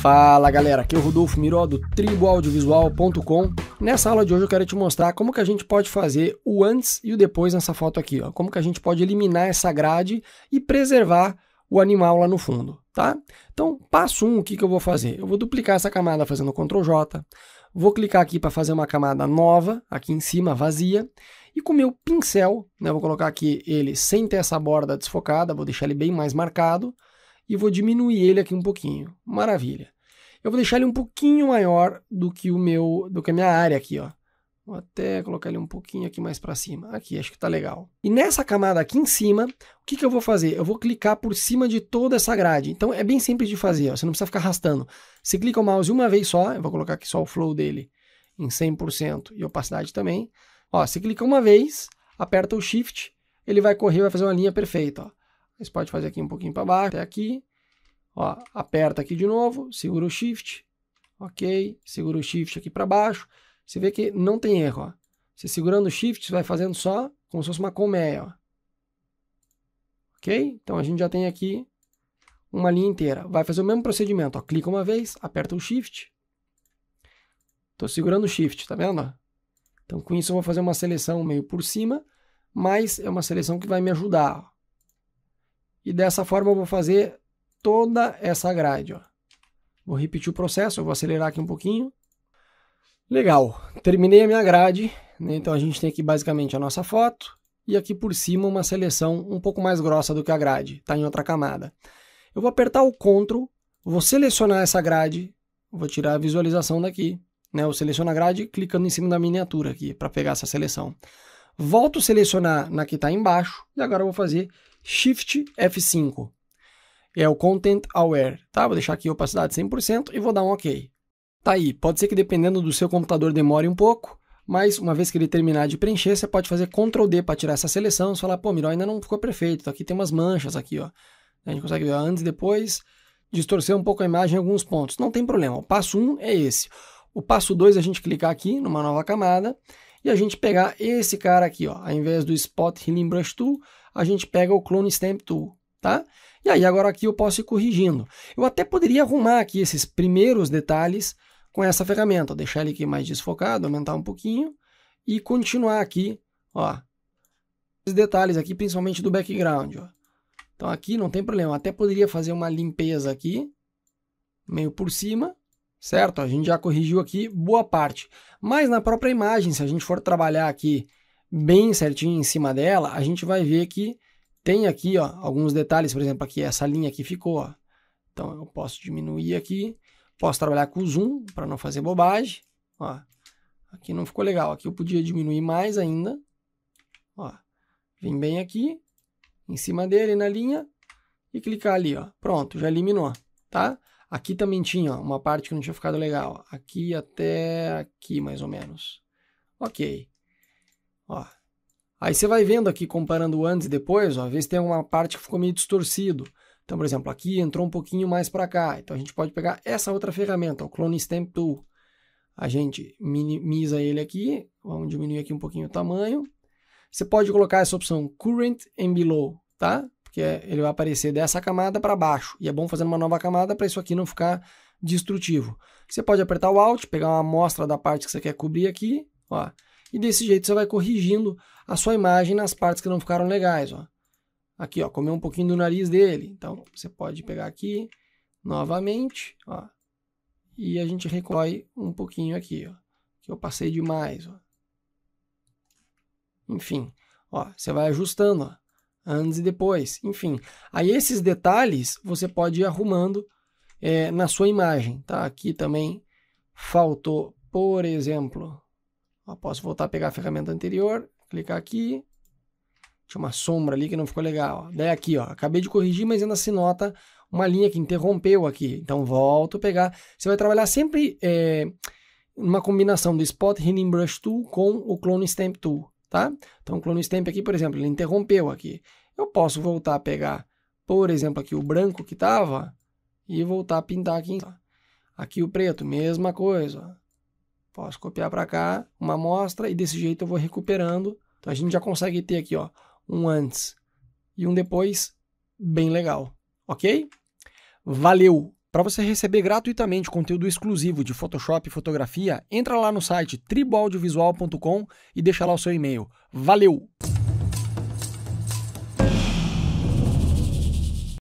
Fala galera, aqui é o Rodolfo Miró do triboaudiovisual.com. Nessa aula de hoje eu quero te mostrar como que a gente pode fazer o antes e o depois nessa foto aqui, ó. Como que a gente pode eliminar essa grade e preservar o animal lá no fundo, tá? Então, passo 1, um, o que, que eu vou fazer? Eu vou duplicar essa camada fazendo Ctrl J, vou clicar aqui para fazer uma camada nova, aqui em cima, vazia, e com o meu pincel, né, vou colocar aqui ele sem ter essa borda desfocada, vou deixar ele bem mais marcado, e vou diminuir ele aqui um pouquinho. Maravilha. Eu vou deixar ele um pouquinho maior do que o meu, do que a minha área aqui, ó. Vou até colocar ele um pouquinho aqui mais para cima. Aqui, acho que tá legal. E nessa camada aqui em cima, o que, que eu vou fazer? Eu vou clicar por cima de toda essa grade. Então, é bem simples de fazer, ó. Você não precisa ficar arrastando. Você clica o mouse uma vez só. Eu vou colocar aqui só o flow dele em 100% e opacidade também. Ó, você clica uma vez, aperta o Shift, ele vai correr, vai fazer uma linha perfeita, ó. Você pode fazer aqui um pouquinho para baixo, até aqui. Ó, aperta aqui de novo, segura o Shift, ok, segura o Shift aqui para baixo. Você vê que não tem erro, ó. Você segurando o Shift, você vai fazendo só como se fosse uma colmeia, ó. Ok? Então a gente já tem aqui uma linha inteira. Vai fazer o mesmo procedimento, ó. Clica uma vez, aperta o Shift. Estou segurando o Shift, tá vendo? Então com isso eu vou fazer uma seleção meio por cima, mas é uma seleção que vai me ajudar, ó. E dessa forma eu vou fazer toda essa grade. Ó. Vou repetir o processo, eu vou acelerar aqui um pouquinho. Legal, terminei a minha grade. Né? Então a gente tem aqui basicamente a nossa foto e aqui por cima uma seleção um pouco mais grossa do que a grade, está em outra camada. Eu vou apertar o CTRL, vou selecionar essa grade, vou tirar a visualização daqui. Né? Eu seleciono a grade clicando em cima da miniatura aqui para pegar essa seleção. Volto a selecionar na que está embaixo e agora eu vou fazer Shift F5. É o Content Aware, tá? Vou deixar aqui a opacidade 100% e vou dar um OK. Tá aí, pode ser que dependendo do seu computador demore um pouco, mas uma vez que ele terminar de preencher, você pode fazer Ctrl D para tirar essa seleção, você falar, pô, Miró ainda não ficou perfeito, aqui tem umas manchas aqui, ó. A gente consegue ver antes e depois, distorcer um pouco a imagem em alguns pontos. Não tem problema, o passo 1 um é esse. O passo 2 é a gente clicar aqui numa nova camada e a gente pegar esse cara aqui, ó, ao invés do Spot Healing Brush Tool, a gente pega o Clone Stamp Tool, tá? E aí agora aqui eu posso ir corrigindo. Eu até poderia arrumar aqui esses primeiros detalhes com essa ferramenta, deixar ele aqui mais desfocado, aumentar um pouquinho e continuar aqui, ó. Esses detalhes aqui, principalmente do background, ó. Então aqui não tem problema, até poderia fazer uma limpeza aqui, meio por cima, certo? A gente já corrigiu aqui boa parte. Mas na própria imagem, se a gente for trabalhar aqui bem certinho em cima dela, a gente vai ver que tem aqui ó, alguns detalhes, por exemplo, aqui essa linha aqui ficou. Ó. Então eu posso diminuir aqui, posso trabalhar com o zoom para não fazer bobagem. Ó. Aqui não ficou legal, aqui eu podia diminuir mais ainda. Ó. Vim bem aqui, em cima dele, na linha, e clicar ali, ó. Pronto, já eliminou, tá? Aqui também tinha ó, uma parte que não tinha ficado legal. Aqui até aqui, mais ou menos. Ok. Ó. Aí você vai vendo aqui, comparando antes e depois, ó, vê se tem uma parte que ficou meio distorcido. Então, por exemplo, aqui entrou um pouquinho mais para cá. Então, a gente pode pegar essa outra ferramenta, o Clone Stamp Tool. A gente minimiza ele aqui, vamos diminuir aqui um pouquinho o tamanho. Você pode colocar essa opção Current and Below, tá? Porque ele vai aparecer dessa camada para baixo. E é bom fazer uma nova camada para isso aqui não ficar destrutivo. Você pode apertar o Alt, pegar uma amostra da parte que você quer cobrir aqui, ó. E desse jeito você vai corrigindo a sua imagem nas partes que não ficaram legais. Ó. Aqui, ó, comeu um pouquinho do nariz dele. Então você pode pegar aqui novamente, ó, e a gente recolhe um pouquinho aqui, ó, que eu passei demais. Ó. Enfim, ó, você vai ajustando, ó, antes e depois. Enfim, aí esses detalhes você pode ir arrumando é, na sua imagem. Tá? Aqui também faltou, por exemplo, Ó, posso voltar a pegar a ferramenta anterior, clicar aqui. Tinha uma sombra ali que não ficou legal. Ó. Daí aqui, ó, acabei de corrigir, mas ainda se nota uma linha que interrompeu aqui. Então volto a pegar. Você vai trabalhar sempre é, uma combinação do Spot Healing Brush Tool com o Clone Stamp Tool, tá? Então o Clone Stamp aqui, por exemplo, ele interrompeu aqui. Eu posso voltar a pegar, por exemplo, aqui o branco que estava e voltar a pintar aqui. Aqui o preto, mesma coisa. Posso copiar para cá uma amostra e desse jeito eu vou recuperando. Então a gente já consegue ter aqui, ó, um antes e um depois, bem legal, ok? Valeu! Para você receber gratuitamente conteúdo exclusivo de Photoshop e fotografia, entra lá no site triboaudiovisual.com e deixa lá o seu e-mail. Valeu!